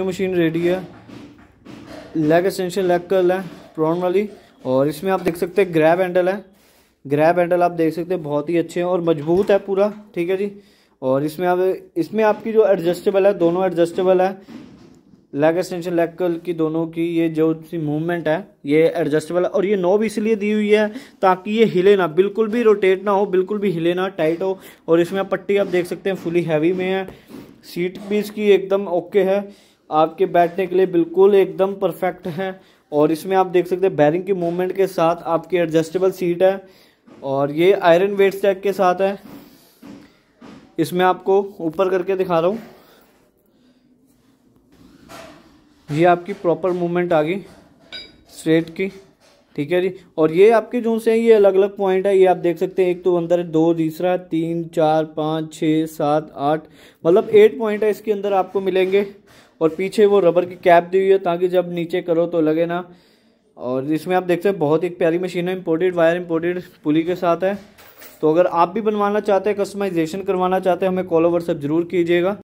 ये machine ready है leg extension leg curl है प्रॉन वाली और इसमें आप देख सकते हैं ग्रैब हैंडल है ग्रैब हैंडल आप देख सकते हैं बहुत ही अच्छे हैं और मजबूत है पूरा ठीक है जी और इसमें आप इसमें आपकी जो एडजस्टेबल है दोनों एडजस्टेबल है लेग एक्सटेंशन लेग कर्ल की दोनों की ये जो मूवमेंट है ये एडजस्टेबल है और ये नोब इसलिए दी हुई है ताकि ये हिले ना बिल्कुल भी रोटेट ना हो बिल्कुल भी हिले ना टाइट हो और इसमें पट्टी आप देख सकते हैं फुली हैवी में है सीट भी इसकी एकदम ओके है आपके बैठने के लिए बिल्कुल एकदम परफेक्ट है और इसमें आप देख सकते हैं बैरिंग की मूवमेंट के साथ आपकी एडजस्टेबल सीट है और ये आयरन वेट स्टैक के साथ है इसमें आपको ऊपर करके दिखा रहा हूँ ये आपकी प्रॉपर मूवमेंट आ गई स्ट्रेट की ठीक है जी और ये आपके जो से ये अलग अलग पॉइंट है ये आप देख सकते हैं एक तो अंदर है दो तीसरा तीन चार पाँच छः सात आठ मतलब एट पॉइंट है इसके अंदर आपको मिलेंगे और पीछे वो रबर की कैप दी हुई है ताकि जब नीचे करो तो लगे ना और इसमें आप देखते हैं बहुत ही प्यारी मशीन है इम्पोर्टेड वायर इम्पोर्टेड पुली के साथ है तो अगर आप भी बनवाना चाहते हैं कस्टमाइजेशन करवाना चाहते हैं हमें कॉल ओवर सब जरूर कीजिएगा